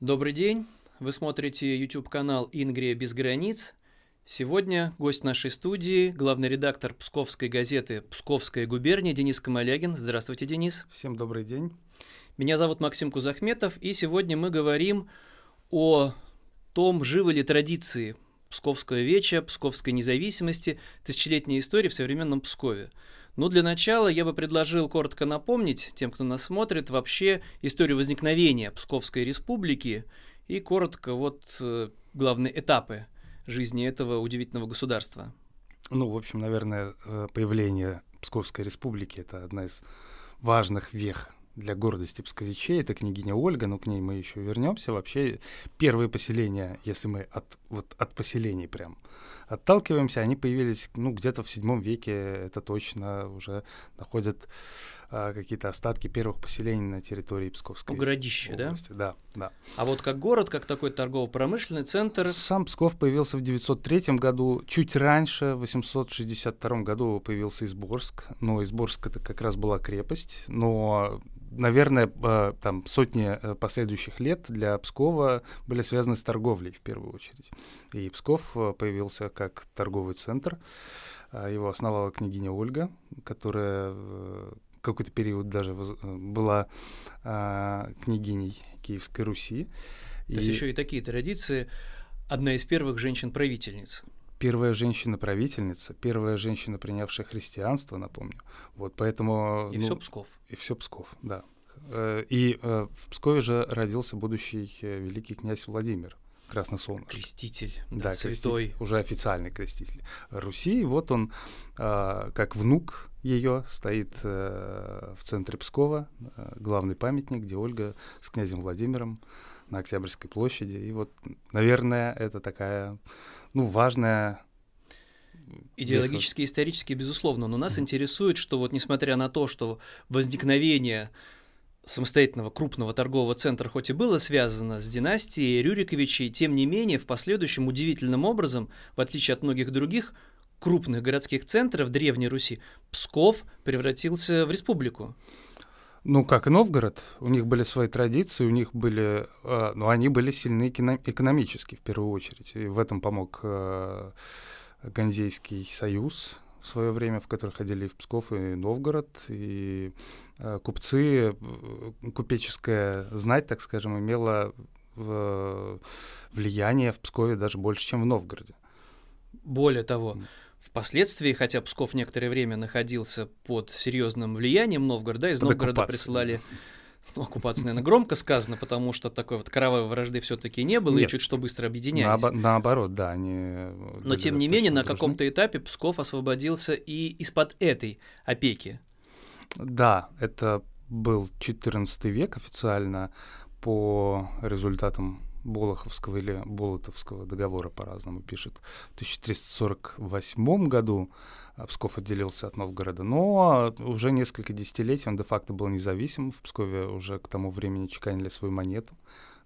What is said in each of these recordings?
Добрый день! Вы смотрите YouTube-канал «Ингрия без границ». Сегодня гость нашей студии, главный редактор псковской газеты «Псковская губерния» Денис Камалягин. Здравствуйте, Денис. Всем добрый день. Меня зовут Максим Кузахметов, и сегодня мы говорим о том, живы ли традиции Псковского веча, Псковской независимости, тысячелетней истории в современном Пскове. Ну, для начала я бы предложил коротко напомнить тем, кто нас смотрит, вообще историю возникновения Псковской республики и коротко вот э, главные этапы жизни этого удивительного государства. Ну, в общем, наверное, э, появление Псковской республики — это одна из важных вех для гордости псковичей. Это княгиня Ольга, но к ней мы еще вернемся. Вообще, первые поселения, если мы от вот от поселений прям отталкиваемся, они появились, ну, где-то в седьмом веке, это точно, уже находят а, какие-то остатки первых поселений на территории Псковской ну, области. да? Да, да. А вот как город, как такой торгово-промышленный центр? Сам Псков появился в 903 году, чуть раньше, в 862 году появился Изборск, но Изборск это как раз была крепость, но наверное, а, там сотни э, последующих лет для Пскова были связаны с торговлей в первую очередь. И Псков э, появился как торговый центр. А, его основала княгиня Ольга, которая э, какой-то период даже э, была а, княгиней Киевской Руси. То и... есть еще и такие традиции. Одна из первых женщин-правительниц первая женщина-правительница, первая женщина, принявшая христианство, напомню. Вот поэтому... И ну, все Псков. И все Псков, да. И в Пскове же родился будущий великий князь Владимир красный солнышко. Креститель, да, да святой. Креститель, уже официальный креститель Руси. И вот он, э, как внук ее, стоит э, в центре Пскова, э, главный памятник, где Ольга с князем Владимиром на Октябрьской площади. И вот, наверное, это такая, ну, важная Идеологически, исторически, безусловно, но нас mm-hmm. интересует, что вот несмотря на то, что возникновение самостоятельного крупного торгового центра хоть и было связано с династией Рюриковичей, тем не менее в последующем удивительным образом, в отличие от многих других крупных городских центров Древней Руси, Псков превратился в республику. Ну, как и Новгород, у них были свои традиции, у них были, э, ну, они были сильны экономически в первую очередь, и в этом помог э, Ганзейский союз, в свое время, в которые ходили и в Псков, и Новгород, и э, купцы, э, купеческая знать, так скажем, имела э, влияние в Пскове даже больше, чем в Новгороде. Более того, mm. Впоследствии, хотя Псков некоторое время находился под серьезным влиянием Новгорода, из под Новгорода присылали ну, оккупация, наверное, громко сказано, потому что такой вот кровавой вражды все-таки не было, Нет. и чуть что быстро объединялись. Наоб- наоборот, да, они... Э, Но, тем не менее, на каком-то этапе Псков освободился и из-под этой опеки. Да, это был 14 век официально по результатам Болоховского или Болотовского договора по-разному пишет. В 1348 году Псков отделился от Новгорода, но уже несколько десятилетий он де-факто был независим. В Пскове уже к тому времени чеканили свою монету.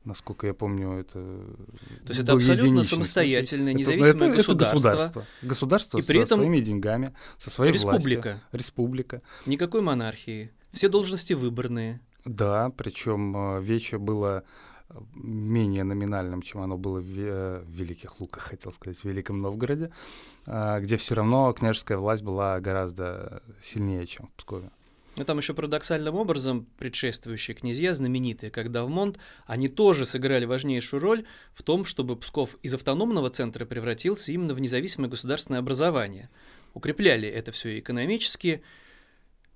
Насколько я помню, это... То есть это абсолютно самостоятельное, независимое это, государство. Это государство. Государство и при со этом своими деньгами, со своей республика. властью. Республика. Никакой монархии. Все должности выборные. Да, причем э, Вече было менее номинальным, чем оно было в, э, в Великих Луках, хотел сказать, в Великом Новгороде, а, где все равно княжеская власть была гораздо сильнее, чем в Пскове. Но ну, там еще парадоксальным образом предшествующие князья, знаменитые, как Давмонт, они тоже сыграли важнейшую роль в том, чтобы Псков из автономного центра превратился именно в независимое государственное образование. Укрепляли это все экономически,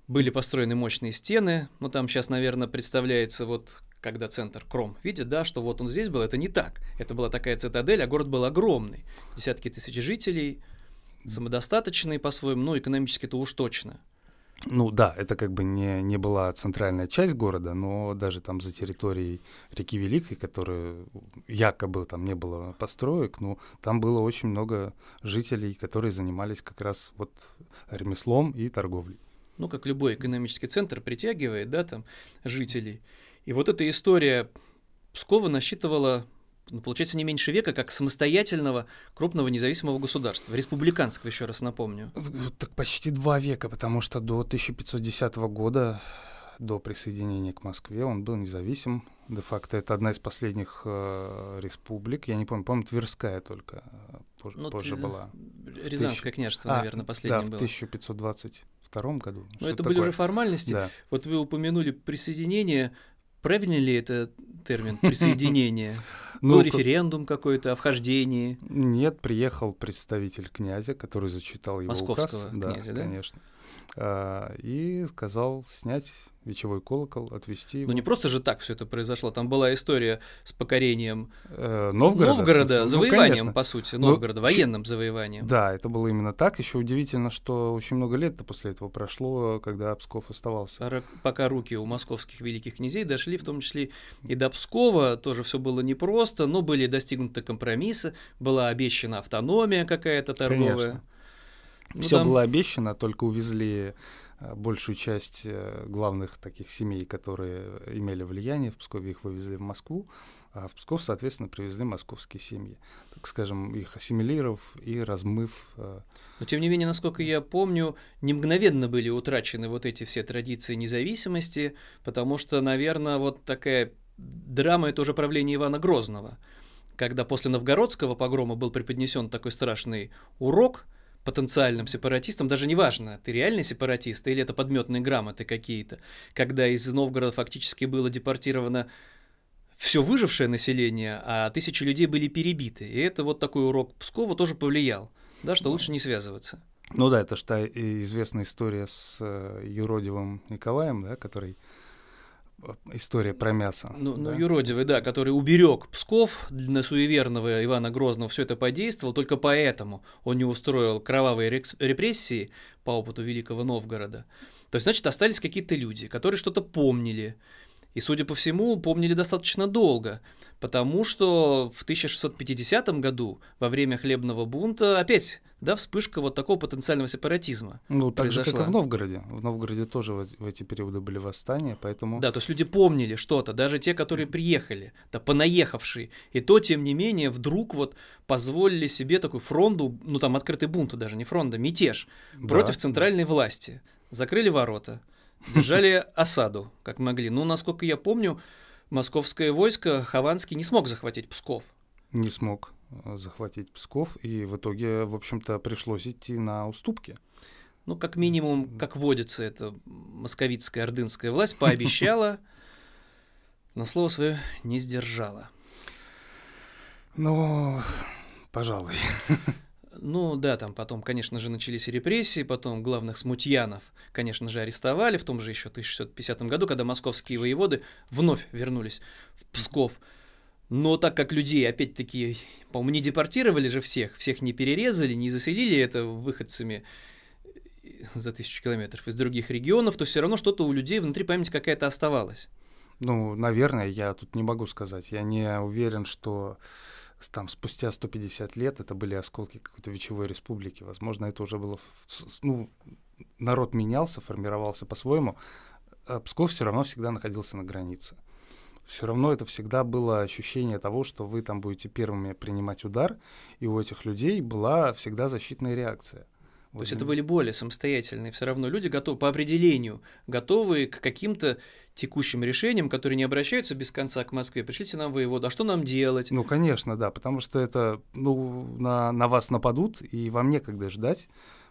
были построены мощные стены, но ну, там сейчас, наверное, представляется вот когда центр Кром видит, да, что вот он здесь был, это не так. Это была такая цитадель, а город был огромный. Десятки тысяч жителей, самодостаточные по-своему, но экономически это уж точно. Ну да, это как бы не, не была центральная часть города, но даже там за территорией реки Великой, которая якобы там не было построек, но ну, там было очень много жителей, которые занимались как раз вот ремеслом и торговлей. Ну, как любой экономический центр притягивает, да, там, жителей. И вот эта история Пскова насчитывала ну, получается, не меньше века, как самостоятельного крупного независимого государства, республиканского, еще раз напомню. Так почти два века, потому что до 1510 года, до присоединения к Москве, он был независим. Де-факто это одна из последних э, республик. Я не помню, помню, Тверская только э, позже, ну, позже была. Рязанское тысяч... княжество, а, наверное, последним да, было. в 1522 году. Но ну, это такое? были уже формальности. Да. Вот вы упомянули присоединение Правильно ли это термин присоединение? Ну, Был референдум какой-то о вхождении. Нет, приехал представитель князя, который зачитал его Московского указ. князя, да, да? конечно. А, и сказал снять вечевой колокол, отвезти ну, его. Ну не просто же так все это произошло, там была история с покорением э, Новгорода, Новгорода ну, завоеванием, ну, по сути, ну, Новгорода, ну, военным завоеванием. Да, это было именно так. Еще удивительно, что очень много лет после этого прошло, когда Псков оставался. Пора, пока руки у московских великих князей дошли, в том числе и до Пскова, тоже все было непросто, но были достигнуты компромиссы, была обещана автономия какая-то торговая. Конечно. Ну, да. было обещано, только увезли э, большую часть э, главных таких семей, которые имели влияние в Пскове, их вывезли в Москву, а в Псков, соответственно, привезли московские семьи, так скажем, их ассимилировав и размыв. Э. Но, тем не менее, насколько я помню, не мгновенно были утрачены вот эти все традиции независимости, потому что, наверное, вот такая драма — это уже правление Ивана Грозного, когда после новгородского погрома был преподнесен такой страшный урок — потенциальным сепаратистам даже неважно, ты реальный сепаратист или это подметные грамоты какие-то, когда из Новгорода фактически было депортировано все выжившее население, а тысячи людей были перебиты. И это вот такой урок Пскова тоже повлиял, да, что лучше не связываться. Ну да, это же та известная история с э, Юродивым Николаем, да, который история про ну, мясо. Ну, да? ну юродивый, да, который уберег Псков на суеверного Ивана Грозного все это подействовал, только поэтому он не устроил кровавые репрессии по опыту Великого Новгорода. То есть, значит, остались какие-то люди, которые что-то помнили, и, судя по всему, помнили достаточно долго, потому что в 1650 году, во время хлебного бунта, опять да, вспышка вот такого потенциального сепаратизма. Ну, так произошла. же, как и в Новгороде. В Новгороде тоже в, в эти периоды были восстания, поэтому... Да, то есть люди помнили что-то, даже те, которые приехали, да, понаехавшие. И то, тем не менее, вдруг вот позволили себе такую фронду, ну, там открытый бунт даже, не фронда, мятеж да. против центральной власти. Закрыли ворота держали осаду, как могли. Но, ну, насколько я помню, московское войско Хованский не смог захватить Псков. Не смог э, захватить Псков, и в итоге, в общем-то, пришлось идти на уступки. Ну, как минимум, как водится, это московитская ордынская власть пообещала, но слово свое не сдержала. Ну, пожалуй. Ну да, там потом, конечно же, начались репрессии, потом главных смутьянов, конечно же, арестовали в том же еще 1650 году, когда московские воеводы вновь вернулись в Псков. Но так как людей, опять-таки, по-моему, не депортировали же всех, всех не перерезали, не заселили это выходцами э, за тысячу километров из других регионов, то все равно что-то у людей внутри памяти какая-то оставалась. Ну, наверное, я тут не могу сказать. Я не уверен, что там спустя 150 лет это были осколки какой-то Вечевой Республики. Возможно, это уже было... Ну, народ менялся, формировался по-своему. А Псков все равно всегда находился на границе. Все равно это всегда было ощущение того, что вы там будете первыми принимать удар, и у этих людей была всегда защитная реакция — вот. То есть это были более самостоятельные все равно люди, готовы, по определению, готовые к каким-то текущим решениям, которые не обращаются без конца к Москве. Пришлите нам воеводу, а что нам делать? Ну, конечно, да, потому что это, ну, на, на вас нападут, и вам некогда ждать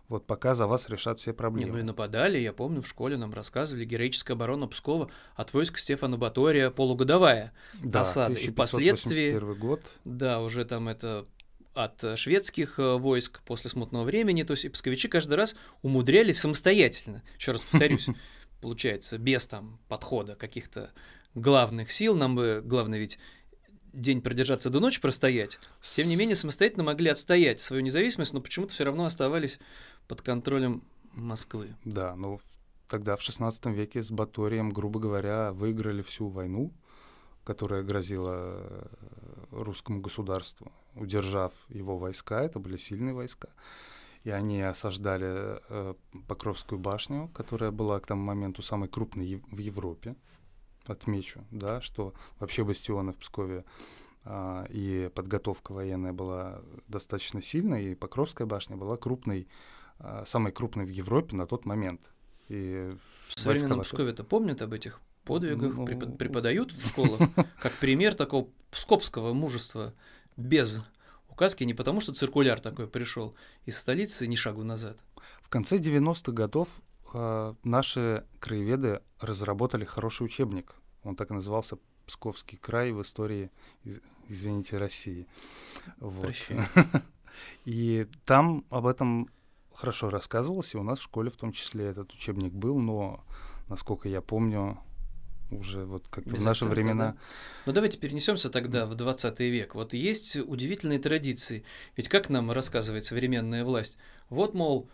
вот пока за вас решат все проблемы. Не, ну и нападали, я помню, в школе нам рассказывали, героическая оборона Пскова от войск Стефана Батория полугодовая да, осада. И впоследствии... год. Да, уже там это от э, шведских э, войск после смутного времени. То есть псковичи каждый раз умудрялись самостоятельно, еще раз повторюсь, получается, без там подхода каких-то главных сил, нам бы главное ведь день продержаться до ночи простоять, тем не менее самостоятельно могли отстоять свою независимость, но почему-то все равно оставались под контролем Москвы. Да, ну тогда в 16 веке с Баторием, грубо говоря, выиграли всю войну, которая грозила э, русскому государству удержав его войска, это были сильные войска, и они осаждали э, Покровскую башню, которая была к тому моменту самой крупной ев- в Европе. Отмечу, да, что вообще бастионы в Пскове э, и подготовка военная была достаточно сильной, и Покровская башня была крупной, э, самой крупной в Европе на тот момент. И в современном Пскове то помнят об этих подвигах, ну... преподают в школах, как пример такого пскопского мужества без указки не потому, что циркуляр такой пришел из столицы ни шагу назад. В конце 90-х годов э, наши краеведы разработали хороший учебник. Он так и назывался «Псковский край в истории, извините, России». Вот. И там об этом хорошо рассказывалось, и у нас в школе в том числе этот учебник был, но, насколько я помню, уже вот как в наши времена. Да. Ну давайте перенесемся тогда в 20 век. Вот есть удивительные традиции. Ведь как нам рассказывает современная власть? Вот, мол,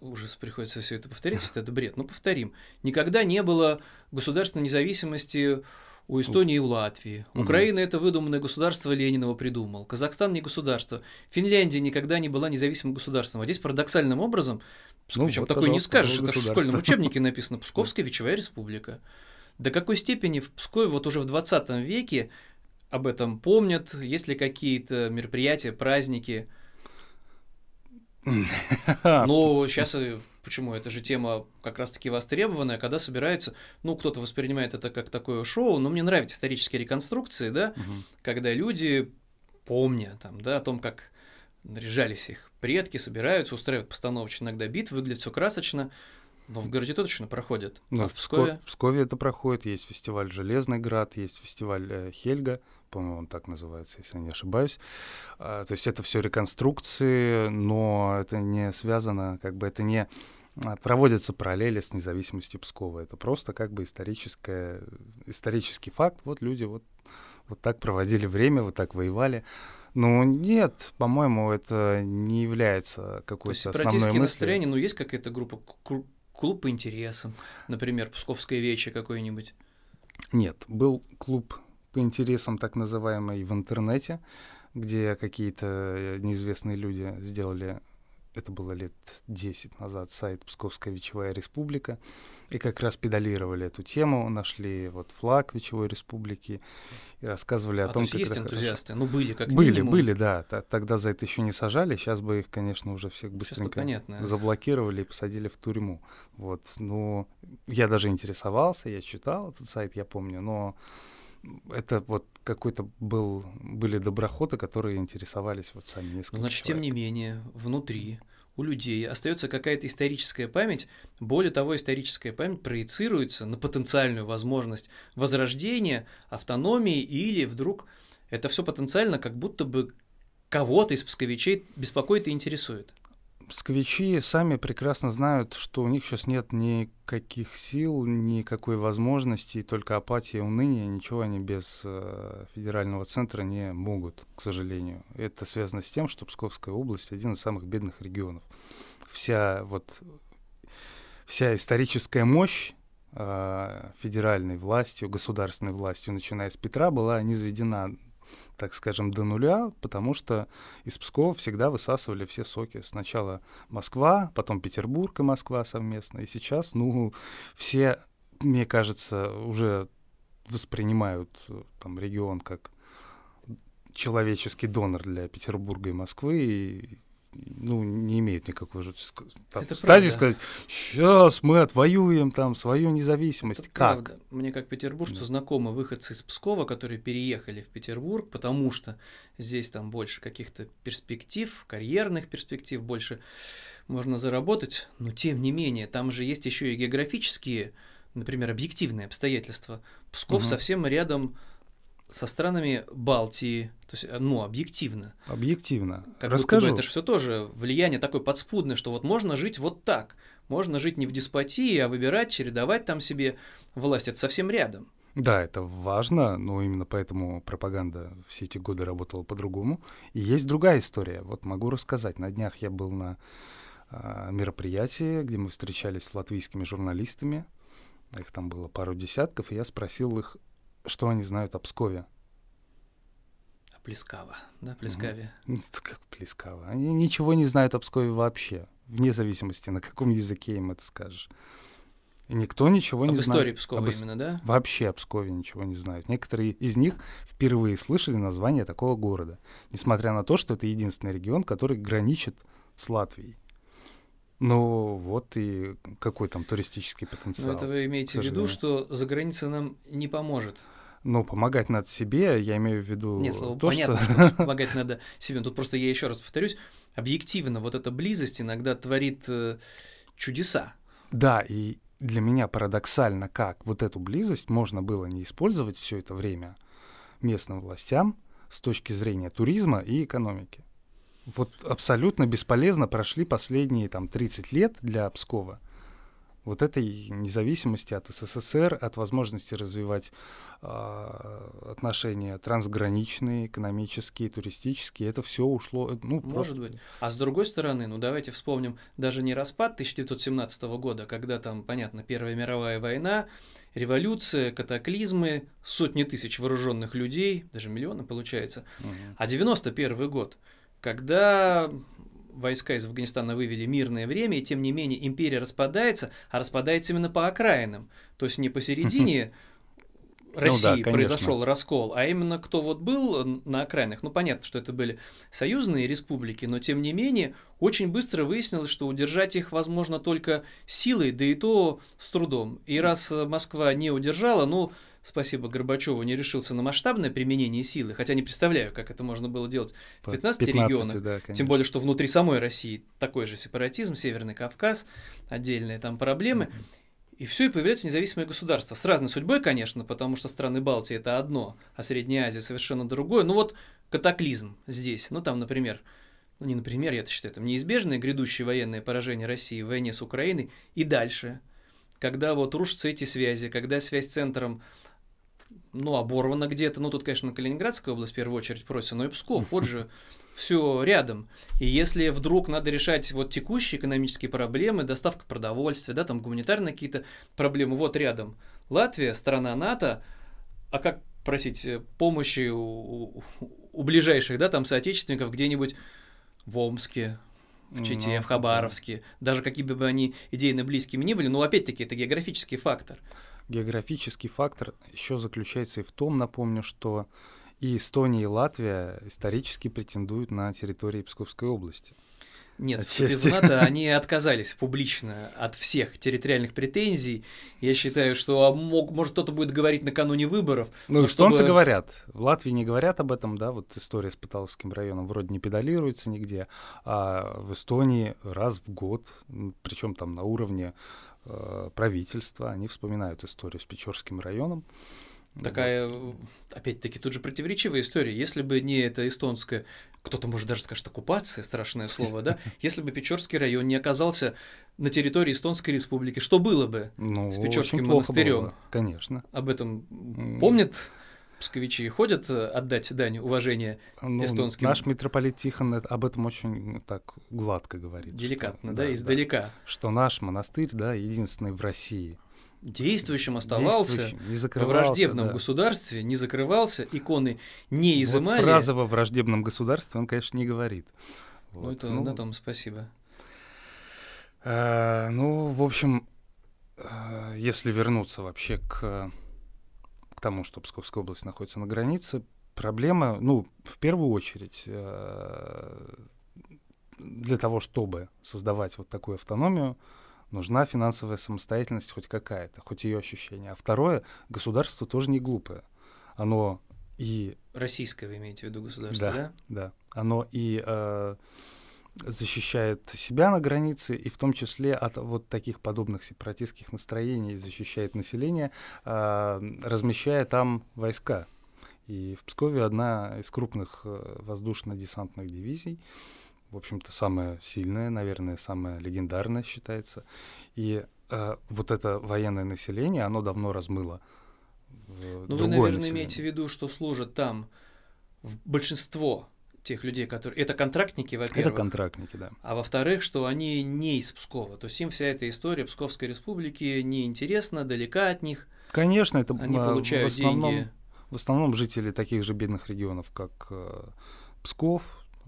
ужас, приходится все это повторить, это бред, но повторим. Никогда не было государственной независимости у Эстонии и у Латвии. Угу. Украина – это выдуманное государство, Ленин его придумал. Казахстан – не государство. Финляндия никогда не была независимым государством. А здесь парадоксальным образом, ну, вот, такое не скажешь, это в школьном учебнике написано «Псковская Вечевая республика». До какой степени в Пскове вот уже в 20 веке об этом помнят? Есть ли какие-то мероприятия, праздники? Но сейчас э, Почему? Это же тема как раз-таки востребованная, когда собирается, ну, кто-то воспринимает это как такое шоу, но мне нравятся исторические реконструкции, да, угу. когда люди, помня там, да, о том, как наряжались их предки, собираются, устраивают постановочные иногда битвы, выглядит все красочно, но в городе точно проходит. Ну, а в Пскове? В Пскове это проходит. Есть фестиваль «Железный град», есть фестиваль э, «Хельга», по-моему, он так называется, если я не ошибаюсь. А, то есть это все реконструкции, но это не связано, как бы это не а, проводятся параллели с независимостью Пскова. Это просто как бы историческое, исторический факт. Вот люди вот, вот так проводили время, вот так воевали. Ну нет, по-моему, это не является какой-то То есть основной мыслью. настроение, но ну, есть какая-то группа клуб по интересам, например, Псковское вече какой нибудь Нет, был клуб по интересам, так называемый, в интернете, где какие-то э, неизвестные люди сделали это было лет 10 назад, сайт «Псковская Вечевая Республика», и как раз педалировали эту тему, нашли вот флаг Вечевой Республики и рассказывали о а, том, то как... есть энтузиасты? Хорошо. Ну, были как Были, минимум. были, да. Т Тогда за это еще не сажали, сейчас бы их, конечно, уже всех быстренько понятно. заблокировали и посадили в тюрьму. Вот, ну, я даже интересовался, я читал этот сайт, я помню, но это вот какой-то был, были доброходы, которые интересовались вот сами несколько ну, Значит, человек. тем не менее, внутри у людей остается какая-то историческая память. Более того, историческая память проецируется на потенциальную возможность возрождения, автономии или вдруг это все потенциально как будто бы кого-то из псковичей беспокоит и интересует. Сквичи сами прекрасно знают, что у них сейчас нет никаких сил, никакой возможности, только апатия, уныние, ничего они без э, федерального центра не могут, к сожалению. Это связано с тем, что Псковская область один из самых бедных регионов. Вся вот вся историческая мощь э, федеральной властью, государственной властью, начиная с Петра, была низведена так скажем, до нуля, потому что из Пскова всегда высасывали все соки. Сначала Москва, потом Петербург и Москва совместно. И сейчас, ну, все, мне кажется, уже воспринимают э, там регион как человеческий донор для Петербурга и Москвы, и ну, не имеют никакого там, стадии сказать, сейчас мы отвоюем там свою независимость. Это как? Правда. Мне как петербуржцу да. знакомы выходцы из Пскова, которые переехали в Петербург, потому что здесь там больше каких-то перспектив, карьерных перспектив, больше можно заработать, но тем не менее, там же есть еще и географические, например, объективные обстоятельства. Псков угу. совсем рядом со странами Балтии, то есть, э, ну, объективно. Объективно. Как Расскажу. Будто бы это же все тоже влияние такое подспудное, что вот можно жить вот так, можно жить не в деспотии, а выбирать, чередовать там себе власть. Это совсем рядом. Да, это важно, но именно поэтому пропаганда все эти годы работала по-другому. И есть другая история. Вот могу рассказать. На днях я был на э, мероприятии, где мы встречались с латвийскими журналистами. Их там было пару десятков, и я спросил их, что они знают о Пскове. О Плескава, да, Плескаве? Угу. Как Плескава? Они ничего не знают о Пскове вообще, вне зависимости, на каком языке им это скажешь. И никто ничего об не знает. Об истории Пскова именно, да? Вообще об Пскове ничего не знают. Некоторые из них впервые слышали название такого города, несмотря на то, что это единственный регион, который граничит с Латвией. Ну вот и какой там туристический потенциал. Но это вы имеете в виду, что за граница нам не поможет? Ну, помогать надо себе, я имею в виду... Нет, слово то, понятно, что... что помогать надо себе. тут просто я еще раз повторюсь, объективно вот эта близость иногда творит э, чудеса. Да, и для меня парадоксально, как вот эту близость можно было не использовать все это время местным властям с точки зрения туризма и экономики вот абсолютно бесполезно прошли последние там 30 лет для Пскова вот этой независимости от СССР, от возможности развивать э, отношения трансграничные, экономические, туристические, это все ушло. Э, ну, Может просто... быть. А с другой стороны, ну давайте вспомним даже не распад 1917 года, когда там, понятно, Первая мировая война, революция, катаклизмы, сотни тысяч вооруженных людей, даже миллионы получается, угу. а 91 год – когда войска из Афганистана вывели мирное время, и тем не менее империя распадается, а распадается именно по окраинам. То есть не посередине России ну, да, произошел раскол, а именно кто вот был на окраинах, ну понятно, что это были союзные республики, но тем не менее очень быстро выяснилось, что удержать их возможно только силой, да и то с трудом. И раз Москва не удержала, ну спасибо Горбачеву, не решился на масштабное применение силы, хотя не представляю, как это можно было делать в 15, 15 регионах, да, тем более, что внутри самой России такой же сепаратизм, Северный Кавказ, отдельные там проблемы. Mm-hmm. И все, и появляются независимые государства. С разной судьбой, конечно, потому что страны Балтии это одно, а Средняя Азия совершенно другое. Ну вот катаклизм здесь. Ну там, например, ну не например, я это считаю, там неизбежное грядущее военное поражение России в войне с Украиной и дальше. Когда вот рушатся эти связи, когда связь с центром ну, оборвано где-то. Ну, тут, конечно, Калининградская область в первую очередь просит, но и Псков, вот же все рядом. И если вдруг надо решать вот текущие экономические проблемы, доставка продовольствия, да, там гуманитарные какие-то проблемы, вот рядом. Латвия, страна НАТО, а как просить э, помощи у, у, у ближайших, да, там соотечественников где-нибудь в Омске, в ну, Чите, ну, в Хабаровске, даже какие бы они идейно близкими ни были, но опять-таки это географический фактор. Географический фактор еще заключается и в том, напомню, что и Эстония, и Латвия исторически претендуют на территории Псковской области. Нет, Отчасти. они отказались публично от всех территориальных претензий. Я считаю, что а мог, может кто-то будет говорить накануне выборов. Ну, эстонцы чтобы... говорят. В Латвии не говорят об этом, да, вот история с Паталовским районом вроде не педалируется нигде, а в Эстонии раз в год, причем там на уровне э, правительства, они вспоминают историю с Печорским районом. Такая, э, опять-таки, тут же противоречивая история. Если бы не это эстонское, кто-то может даже скажет оккупация, страшное слово, да? Если бы Печорский район не оказался на территории Эстонской республики, что было бы ну, с Печорским монастырем? Было, конечно. Об этом помнят псковичи ходят э, отдать дань уважения ну, эстонским? Наш митрополит Тихон э, об этом очень ну, так гладко говорит. Деликатно, что, да, да, издалека. Да, что наш монастырь, да, единственный в России, действующим оставался действующим, во враждебном да. государстве, не закрывался, иконы не изымали. Вот фраза во враждебном государстве он, конечно, не говорит. Ну, вот. Ну, это ну, на том спасибо. Э, ну, в общем, э, если вернуться вообще к э, к тому, что Псковская область находится на границе, проблема, ну, в первую очередь, э, для того, чтобы создавать вот такую автономию, нужна финансовая самостоятельность хоть какая-то, хоть ее ощущение. А второе, государство тоже не глупое. Оно и... Российское вы имеете в виду государство, да? Да, да. Оно и э, защищает себя на границе и в том числе от вот таких подобных сепаратистских настроений защищает население, а, размещая там войска. И в Пскове одна из крупных э, воздушно-десантных дивизий, в общем-то, самая сильная, наверное, самая легендарная считается. И э, вот это военное население, оно давно размыло. Э, ну, вы, наверное, население. имеете в виду, что служат там в большинство тех людей, которые... Это контрактники, во-первых. Это контрактники, да. А во-вторых, что они не из Пскова. То есть им вся эта история Псковской республики неинтересна, далека от них. Конечно, это они получают в основном, деньги. В основном жители таких же бедных регионов, как э, Псков,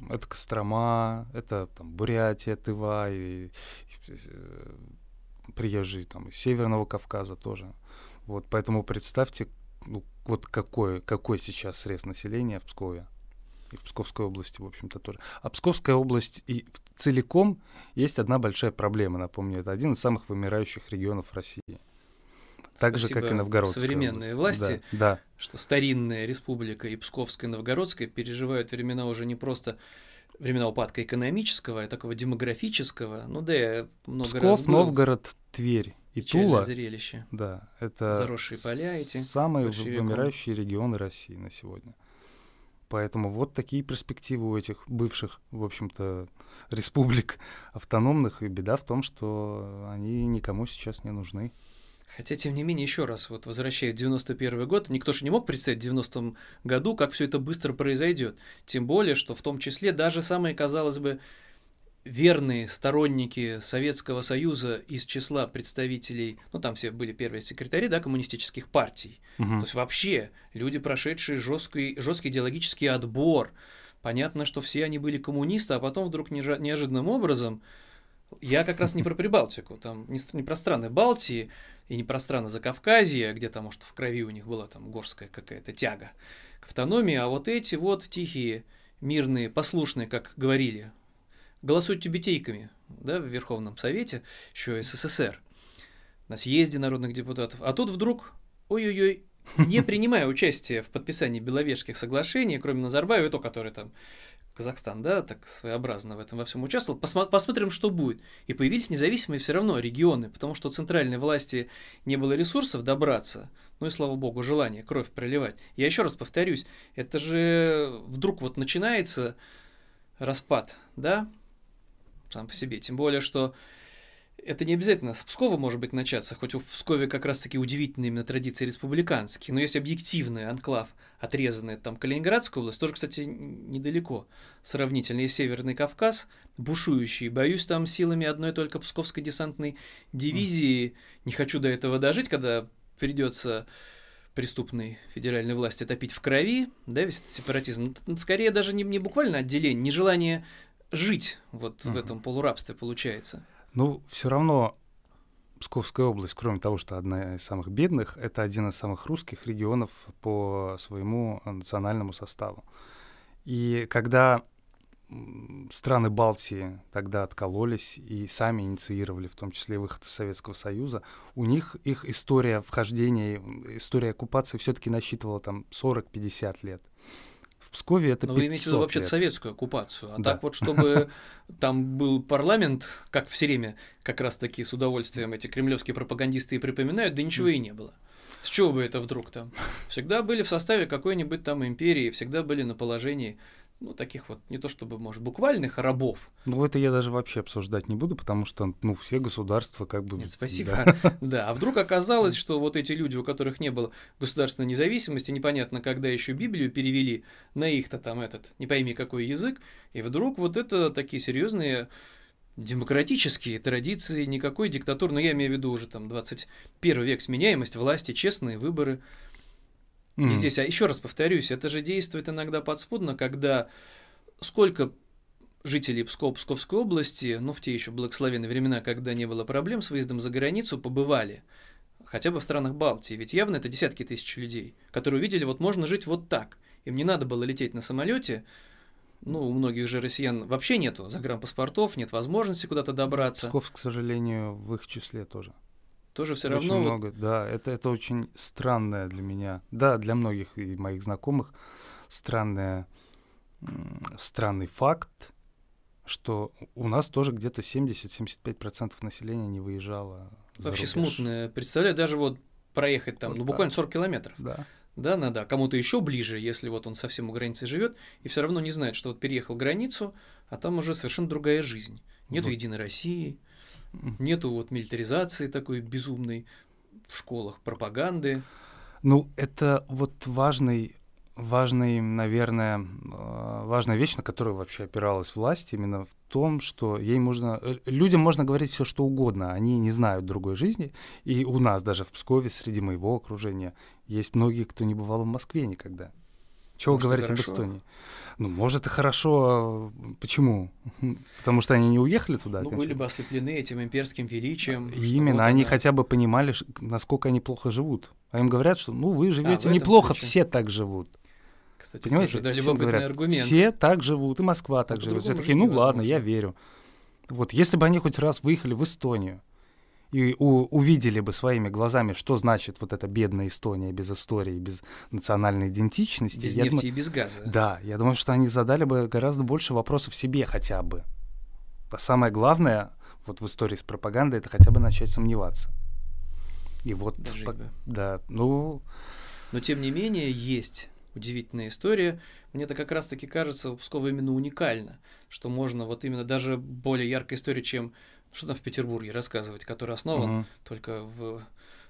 это Кострома, это там, Бурятия, Тыва, и, и, и, э, приезжие там, из Северного Кавказа тоже. Вот, поэтому представьте, ну, вот какой, какой сейчас срез населения в Пскове и в Псковской области, в общем-то, тоже. А Псковская область и целиком есть одна большая проблема, напомню, это один из самых вымирающих регионов России. Так Спасибо же, как и Новгородская современные область. власти, да, да. что старинная республика и Псковская, и Новгородская переживают времена уже не просто времена упадка экономического, а такого демографического, ну да, я много Псков, раз был. Новгород, Тверь и Тула. зрелище. Да, это заросшие поля эти. Самые вымирающие регионы России на сегодня. Поэтому вот такие перспективы у этих бывших, в общем-то, республик автономных. И беда в том, что они никому сейчас не нужны. Хотя, тем не менее, еще раз, вот возвращаясь в 91 год, никто же не мог представить в 90 году, как все это быстро произойдет. Тем более, что в том числе даже самые, казалось бы, верные сторонники Советского Союза из числа представителей, ну там все были первые секретари, да, коммунистических партий. Угу. То есть вообще люди, прошедшие жесткий, жесткий идеологический отбор. Понятно, что все они были коммунисты, а потом вдруг неожиданным образом, я как раз не про Прибалтику, там не, не про страны Балтии и не про страны Закавказья, где там, может, в крови у них была там горская какая-то тяга к автономии, а вот эти вот тихие, мирные, послушные, как говорили голосуют тюбетейками да, в Верховном Совете, еще СССР, на съезде народных депутатов. А тут вдруг, ой-ой-ой, не принимая участие в подписании Беловежских соглашений, кроме Назарбаева, то, который там Казахстан, да, так своеобразно в этом во всем участвовал, посмо- посмотрим, что будет. И появились независимые все равно регионы, потому что у центральной власти не было ресурсов добраться, ну и слава богу, желание кровь проливать. Я еще раз повторюсь, это же вдруг вот начинается распад, да, сам по себе. Тем более, что это не обязательно с Пскова может быть начаться, хоть в Пскове как раз-таки удивительные именно традиции республиканские, но есть объективный анклав, отрезанный там Калининградской область, тоже, кстати, недалеко сравнительный Северный Кавказ, бушующий, боюсь, там силами одной только Псковской десантной дивизии, mm. не хочу до этого дожить, когда придется преступной федеральной власти топить в крови, да, весь этот сепаратизм, скорее даже не, не буквально отделение, нежелание жить вот угу. в этом полурабстве получается? Ну, все равно Псковская область, кроме того, что одна из самых бедных, это один из самых русских регионов по своему национальному составу. И когда страны Балтии тогда откололись и сами инициировали, в том числе выход из Советского Союза, у них их история вхождения, история оккупации все-таки насчитывала там 40-50 лет. Пскове это Но Вы имеете в виду вообще советскую оккупацию, а да. так вот, чтобы там был парламент, как все время, как раз-таки с удовольствием эти кремлевские пропагандисты и припоминают, да ничего и не было. С чего бы это вдруг там? Всегда были в составе какой-нибудь там империи, всегда были на положении ну, таких вот, не то чтобы, может, буквальных рабов. Ну, это я даже вообще обсуждать не буду, потому что, ну, все государства как бы... Нет, спасибо. Да. да, а вдруг оказалось, что вот эти люди, у которых не было государственной независимости, непонятно, когда еще Библию перевели на их-то там этот, не пойми какой язык, и вдруг вот это такие серьезные демократические традиции, никакой диктатуры, но ну, я имею в виду уже там 21 век сменяемость власти, честные выборы – Mm. И здесь, а еще раз повторюсь, это же действует иногда подспудно, когда сколько жителей Пскова, Псковской области, ну, в те еще благословенные времена, когда не было проблем с выездом за границу, побывали хотя бы в странах Балтии, ведь явно это десятки тысяч людей, которые увидели, вот можно жить вот так. Им не надо было лететь на самолете, ну, у многих же россиян вообще нету загранпаспортов, нет возможности куда-то добраться. Псков, к сожалению, в их числе тоже тоже все равно... Очень много, да. Это, это очень странное для меня, да, для многих и моих знакомых, странное, странный факт, что у нас тоже где-то 70-75% процентов населения не выезжало. Вообще смутное. Представляю, даже вот проехать там, вот ну, буквально 40 километров. Да. Да, надо. А кому-то еще ближе, если вот он совсем у границы живет, и все равно не знает, что вот переехал границу, а там уже совершенно другая жизнь. Нет вот. Единой России. Нету вот милитаризации такой безумной в школах, пропаганды. Ну, это вот важный важный, наверное, а, важная вещь, на которую вообще опиралась власть, именно в том, что ей можно, э, людям можно говорить все что угодно, они не знают другой жизни, и у нас даже в Пскове среди моего окружения есть многие, кто не бывал в Москве никогда. Чего может, говорить об Эстонии? Ну, может, и хорошо. А почему? Потому что они не уехали туда. Ну, конечно. были бы ослеплены этим имперским величием. Именно, вот они она... хотя бы понимали, насколько они плохо живут. А им говорят, что ну вы а, живете а, неплохо, случае. все так живут. Кстати, Понимаете? тоже, да, всем говорят, аргумент. Все так живут, и Москва так а живет. Все такие, ну невозможно. ладно, я верю. Вот, если бы они хоть раз выехали в Эстонию, и у, увидели бы своими глазами, что значит вот эта бедная Эстония без истории, без национальной идентичности. Без я нефти думаю, и без газа. Да, я думаю, что они задали бы гораздо больше вопросов себе хотя бы. А самое главное вот в истории с пропагандой это хотя бы начать сомневаться. И вот, по, да, ну... Но тем не менее есть удивительная история. Мне это как раз-таки кажется, Пскова именно уникально, что можно вот именно даже более яркая история, чем что там в Петербурге рассказывать, который основан угу. только в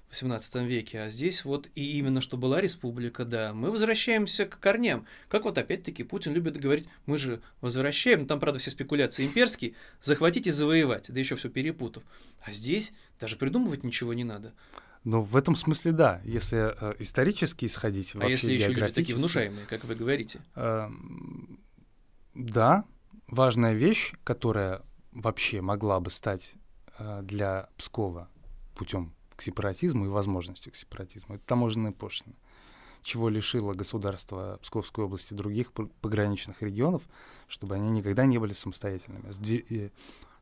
18 веке, а здесь вот и именно что была республика, да, мы возвращаемся к корням. Как вот опять-таки Путин любит говорить, мы же возвращаем, там, правда, все спекуляции имперские, захватить и завоевать, да еще все перепутав. А здесь даже придумывать ничего не надо. Но ну, в этом смысле да, если э, исторически исходить. А если еще люди такие внушаемые, как вы говорите? Э, да, важная вещь, которая вообще могла бы стать э, для Пскова путем к сепаратизму и возможностью к сепаратизму, это таможенные пошлины чего лишило государство Псковской области других пограничных регионов, чтобы они никогда не были самостоятельными. Э,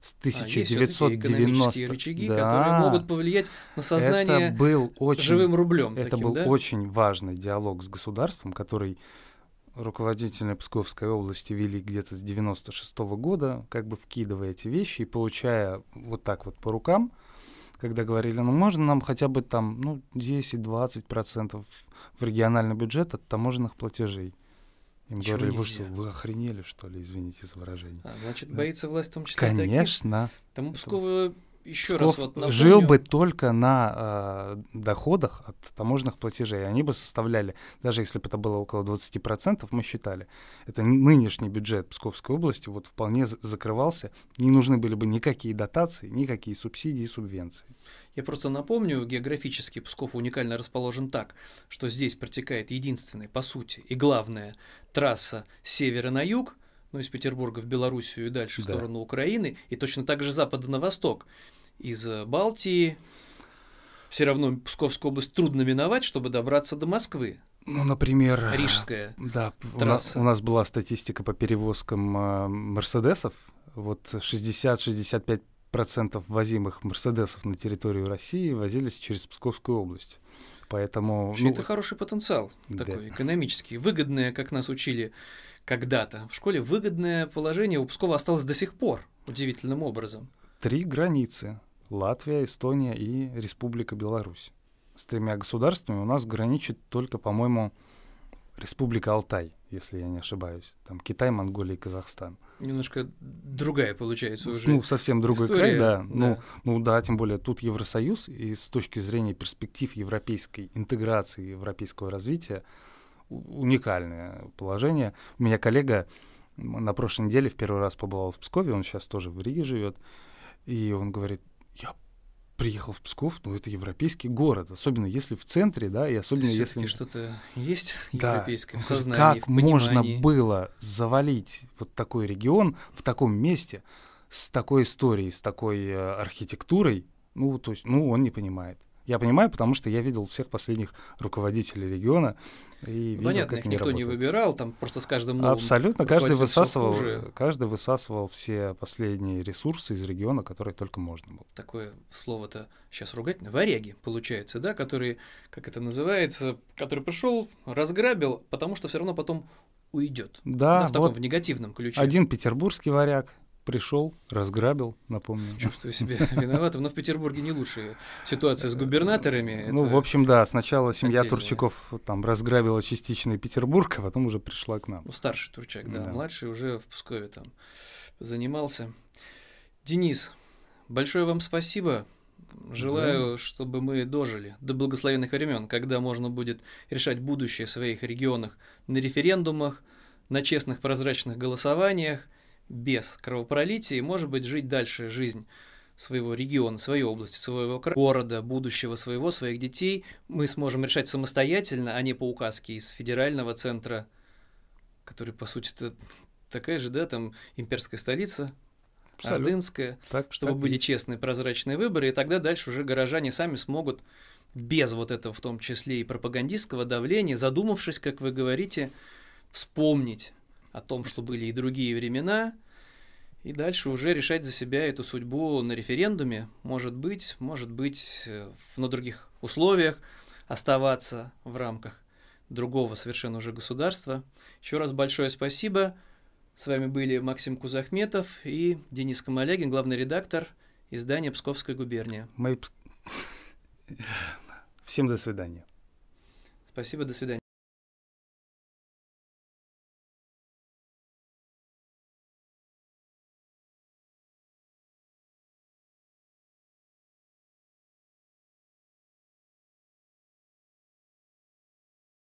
с 1990 а рычаги, да, которые могут повлиять на сознание это был очень, живым рублем. Это таким, был да? очень важный диалог с государством, который руководители Псковской области вели где-то с 96 -го года, как бы вкидывая эти вещи и получая вот так вот по рукам, когда говорили, ну можно нам хотя бы там ну, 10-20% в региональный бюджет от таможенных платежей. Им Чего говорили, вы, что, вы охренели, что ли, извините за выражение. А, значит, да. боится власть в том числе Конечно. Таких. Тому Пскова еще Псков раз вот напомню. жил бы только на э, доходах от таможенных платежей. Они бы составляли, даже если бы это было около 20%, мы считали, это нынешний бюджет Псковской области вот вполне закрывался. Не нужны были бы никакие дотации, никакие субсидии субвенции. Я просто напомню, географически Псков уникально расположен так, что здесь протекает единственная, по сути, и главная трасса севера на юг, ну, из Петербурга в Белоруссию и дальше в да. сторону Украины, и точно так же запада на восток, из э, Балтии. Все равно Псковскую область трудно миновать, чтобы добраться до Москвы. Ну, например, э, Рижская. Да, у нас, у нас была статистика по перевозкам э, Мерседесов. Вот 60-65 процентов возимых Мерседесов на территорию России возились через Псковскую область. Поэтому... ну, это хороший потенциал да. такой экономический, выгодное, как нас учили когда-то в школе выгодное положение у Пскова осталось до сих пор, удивительным образом. Три границы. Латвия, Эстония и Республика Беларусь. С тремя государствами у нас граничит только, по-моему, Республика Алтай, если я не ошибаюсь. Там Китай, Монголия и Казахстан. Немножко другая получается уже. Ну, совсем другой история, край, да. да. Ну, ну да, тем более тут Евросоюз, и с точки зрения перспектив европейской интеграции, европейского развития, уникальное положение. У меня коллега на прошлой неделе в первый раз побывал в Пскове, он сейчас тоже в Риге живет, и он говорит, я приехал в Псков, ну это европейский город, особенно если в центре, да, и особенно если что-то есть европейское да. в сознании, как в можно было завалить вот такой регион в таком месте с такой историей, с такой э, архитектурой, ну то есть, ну он не понимает. Я понимаю, потому что я видел всех последних руководителей региона. И ну, видел, понятно, их никто работают. не выбирал, там просто с каждым новым Абсолютно, каждый высасывал, уже... каждый высасывал все последние ресурсы из региона, которые только можно было. Такое слово-то сейчас ругать, варяги, получается, да, которые, как это называется, который пришел, разграбил, потому что все равно потом уйдет. Да, ну, в таком вот в негативном ключе. Один петербургский варяг, пришел, разграбил, напомню. Чувствую себя виноватым, но в Петербурге не лучшая ситуация с губернаторами. Э, ну, в общем, да, сначала семья отдельная. Турчаков там разграбила частично Петербург, а потом уже пришла к нам. Ну, старший Турчак, да, да. младший уже в Пскове там занимался. Денис, большое вам спасибо. Желаю, да. чтобы мы дожили до благословенных времен, когда можно будет решать будущее в своих регионах на референдумах, на честных прозрачных голосованиях – без кровопролития и, может быть, жить дальше жизнь своего региона, своей области, своего города, будущего своего, своих детей, мы сможем решать самостоятельно, а не по указке из федерального центра, который, по сути, это такая же, да, там, имперская столица, Абсолютно. ордынская, так, чтобы так. были честные, прозрачные выборы, и тогда дальше уже горожане сами смогут без вот этого, в том числе и пропагандистского давления, задумавшись, как вы говорите, вспомнить о том, что были и другие времена, и дальше уже решать за себя эту судьбу на референдуме, может быть, может быть, э, на других условиях оставаться в рамках другого совершенно уже государства. Еще раз большое спасибо. С вами были Максим Кузахметов и Денис Камалягин, главный редактор издания «Псковская губерния». Мы... Всем до свидания. Спасибо, до свидания.